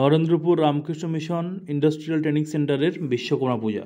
Narendrapur Ramakrishna Mission industrial training সেন্টারের বিশ্বকর্মা পূজা